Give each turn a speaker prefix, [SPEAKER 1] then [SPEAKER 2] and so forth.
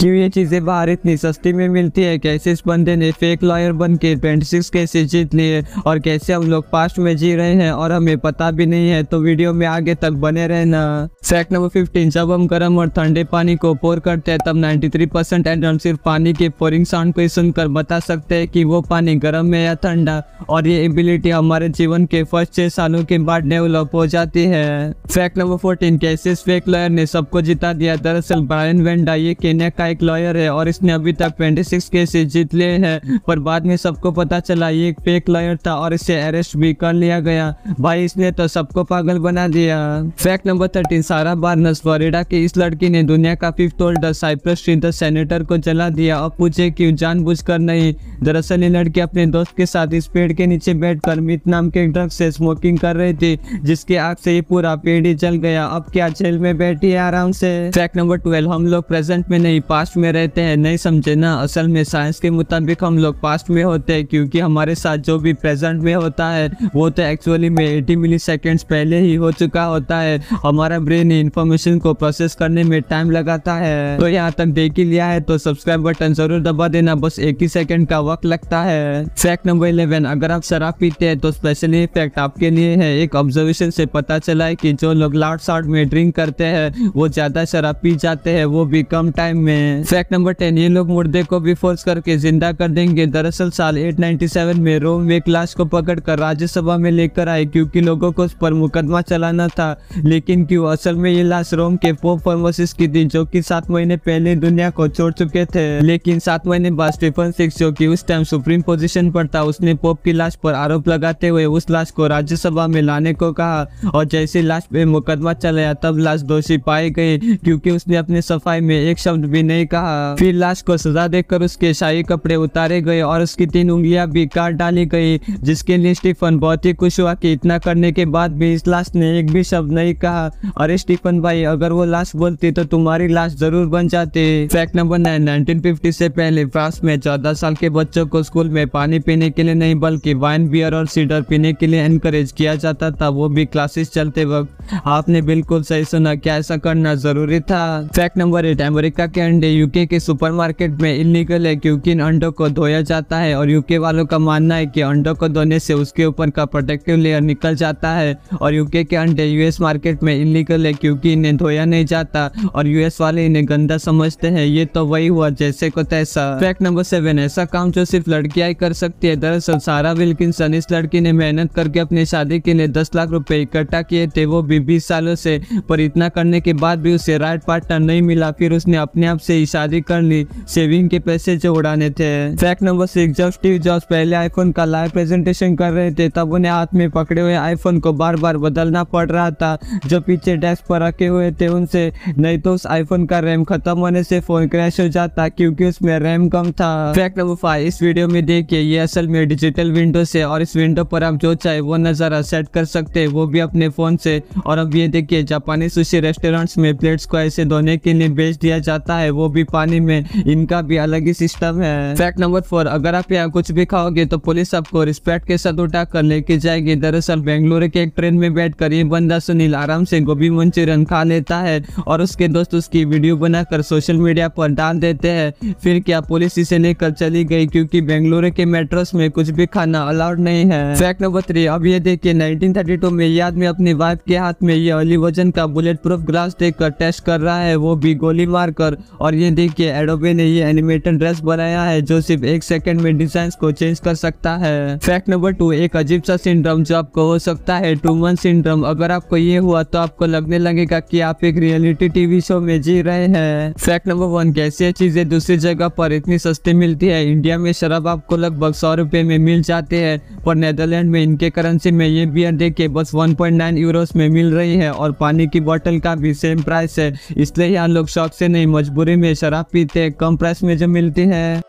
[SPEAKER 1] क्यों ये चीज़ें बाहर इतनी सस्ती में मिलती है कैसे इस बंदे ने फेक लॉयर बन के ट्वेंटी सिक्स कैसे जीत लिए और कैसे हम लोग पास्ट में जी रहे हैं और हमें पता भी नहीं है तो वीडियो में आगे तक बने रहना सेक्ट नंबर फिफ्टीन जब हम गर्म और ठंडे पानी को पोर करते हैं तब नाइन्टी थ्री परसेंट एंड हम सिर्फ पानी के पोरिंग साउंड को सुनकर बता सकते हैं कि वो पानी गर्म है या ठंडा और ये एबिलिटी हमारे जीवन के फर्स्ट छह सालों के बाद डेवलप हो जाती है फैक्ट नंबर फोर्टीन कैसे फेक लॉयर ने सबको जिता दिया दरअसल ब्रायन वेंडा ये केन्या एक लॉयर है और इसने अभी तक 26 केसेस जीत लिए हैं पर बाद में सबको पता चला ये एक फेक लॉयर था और इसे अरेस्ट भी कर लिया गया भाई इसने तो सबको पागल बना दिया fact number thirteen Sarah Barnes Florida की इस लड़की ने दुनिया का फिफ्थ ओल्डर साइप्रस सीधा सेनेटर को जला दिया और पूछे क्यों जानबूझकर नहीं दरअसल ये लड़की अपने दोस्त के साथ इस पेड़ के नीचे बैठकर मित नाम के ड्रग से स्मोकिंग कर रही थी जिसके आग से ये पूरा पेड़ ही जल गया अब क्या जेल में बैठी है आराम से फैक्ट नंबर ट्वेल्व हम लोग प्रेजेंट में नहीं पा पास्ट में रहते हैं नहीं समझे ना असल में साइंस के मुताबिक हम लोग पास्ट में होते हैं क्योंकि हमारे साथ जो भी प्रेजेंट में होता है वो तो एक्चुअली में एटी मिली सेकेंड्स पहले ही हो चुका होता है हमारा ब्रेन इन्फॉर्मेशन को प्रोसेस करने में टाइम लगाता है तो यहाँ तक देख ही लिया है तो सब्सक्राइब बटन जरूर दबा देना बस एक ही सेकेंड का वक्त लगता है फैक्ट नंबर इलेवन अगर आप शराब पीते हैं तो स्पेशली इफेक्ट आपके लिए है एक ऑब्जर्वेशन से पता चला है की जो लोग लाट साउट में ड्रिंक करते हैं वो ज़्यादा शराब पी जाते हैं वो भी कम टाइम में हैं फैक्ट नंबर टेन ये लोग मुर्दे को भी फोर्स करके जिंदा कर देंगे दरअसल साल 897 में रोम में क्लास को पकड़ कर राज्यसभा में लेकर आए क्योंकि लोगों को उस पर मुकदमा चलाना था लेकिन क्यों असल में ये लाश रोम के पोप फॉर्मोसिस की थी जो कि सात महीने पहले दुनिया को छोड़ चुके थे लेकिन सात महीने बाद स्टीफन सिक्स जो की उस टाइम सुप्रीम पोजिशन पर था उसने पोप की लाश पर आरोप लगाते हुए उस लाश को राज्यसभा में लाने को कहा और जैसे लाश पे मुकदमा चलाया तब लाश दोषी पाए गए क्योंकि उसने अपने सफाई में एक शब्द भी नहीं नहीं कहा फिर लाश को सजा देकर उसके शाही कपड़े उतारे गए और उसकी तीन उंगलियां भी काट डाली गई जिसके लिए स्टीफन बहुत ही खुश हुआ कि इतना करने के बाद भी इस लाश ने एक भी शब्द नहीं कहा अरे स्टीफन भाई अगर वो लाश बोलती तो तुम्हारी लाश जरूर बन जाती फैक्ट नंबर नाइन नाइनटीन से पहले फ्रांस में चौदह साल के बच्चों को स्कूल में पानी पीने के लिए नहीं बल्कि वाइन बियर और सीडर पीने के लिए इनकरेज किया जाता था वो भी क्लासेस चलते वक्त आपने बिल्कुल सही सुना क्या ऐसा करना जरूरी था फैक्ट नंबर एट अमेरिका के अंडे सीधे यूके के सुपरमार्केट में इलीगल है क्योंकि इन अंडों को धोया जाता है और यूके वालों का मानना है कि अंडों को धोने से उसके ऊपर का प्रोटेक्टिव लेयर निकल जाता है और यूके के अंडे यूएस मार्केट में इलीगल है क्योंकि इन्हें धोया नहीं जाता और यूएस वाले इन्हें गंदा समझते हैं ये तो वही हुआ जैसे को तैसा फैक्ट नंबर सेवन ऐसा काम जो सिर्फ लड़कियां ही कर सकती है दरअसल सारा विल्किंसन इस लड़की ने मेहनत करके अपनी शादी के लिए दस लाख रुपए इकट्ठा किए थे वो भी बीस सालों से पर इतना करने के बाद भी उसे राइट पार्टनर नहीं मिला फिर उसने अपने आप से ही शादी कर ली सेविंग के पैसे जो उड़ाने थे फैक्ट नंबर सिक्स जब स्टीव जॉब पहले आईफोन का लाइव प्रेजेंटेशन कर रहे थे तब उन्हें हाथ में पकड़े हुए आईफोन को बार बार बदलना पड़ रहा था जो पीछे डेस्क पर रखे हुए थे उनसे नहीं तो उस आईफोन का रैम खत्म होने से फोन क्रैश हो जाता क्योंकि उसमें रैम कम था फैक्ट नंबर फाइव इस वीडियो में देखिए ये असल में डिजिटल विंडो से और इस विंडो पर आप जो चाहे वो नज़ारा सेट कर सकते हैं वो भी अपने फ़ोन से और अब ये देखिए जापानी सुशी रेस्टोरेंट्स में प्लेट्स को ऐसे धोने के लिए बेच दिया जाता है वो भी पानी में इनका भी अलग ही सिस्टम है फैक्ट नंबर फोर अगर आप यहाँ कुछ भी खाओगे तो पुलिस आपको रिस्पेक्ट के साथ उठा कर लेके जाएगी दरअसल बेंगलुरु के एक ट्रेन में बैठ कर ये बंदा सुनील आराम से गोभी मंचूरियन खा लेता है और उसके दोस्त उसकी वीडियो बनाकर सोशल मीडिया पर डाल देते हैं फिर क्या पुलिस इसे लेकर चली गई क्योंकि बेंगलुरु के मेट्रोस में कुछ भी खाना अलाउड नहीं है फैक्ट नंबर थ्री अब ये देखिए 1932 में ये आदमी अपनी वाइफ के हाथ में ये अली वजन का बुलेट प्रूफ ग्लास कर टेस्ट कर रहा है वो भी गोली मार और और ये देखिए एडोबे ने ये एनिमेटेड ड्रेस बनाया है जो सिर्फ एक सेकंड में डिजाइन को चेंज कर सकता है फैक्ट नंबर टू एक अजीब सा सिंड्रोम जो आपको हो सकता है टू मन सिंड्रोम अगर आपको ये हुआ तो आपको लगने लगेगा की आप एक रियलिटी टीवी शो में जी रहे हैं फैक्ट नंबर वन कैसी चीजें दूसरी जगह पर इतनी सस्ती मिलती है इंडिया में शराब आपको लगभग सौ रुपए में मिल जाते हैं पर नेदरलैंड में इनके करेंसी में ये बियर देखिए बस 1.9 यूरोस में मिल रही है और पानी की बोतल का भी सेम प्राइस है इसलिए यहाँ लोग शौक से नहीं मजबूरी में शराब पीते कम प्राइस में जो मिलती है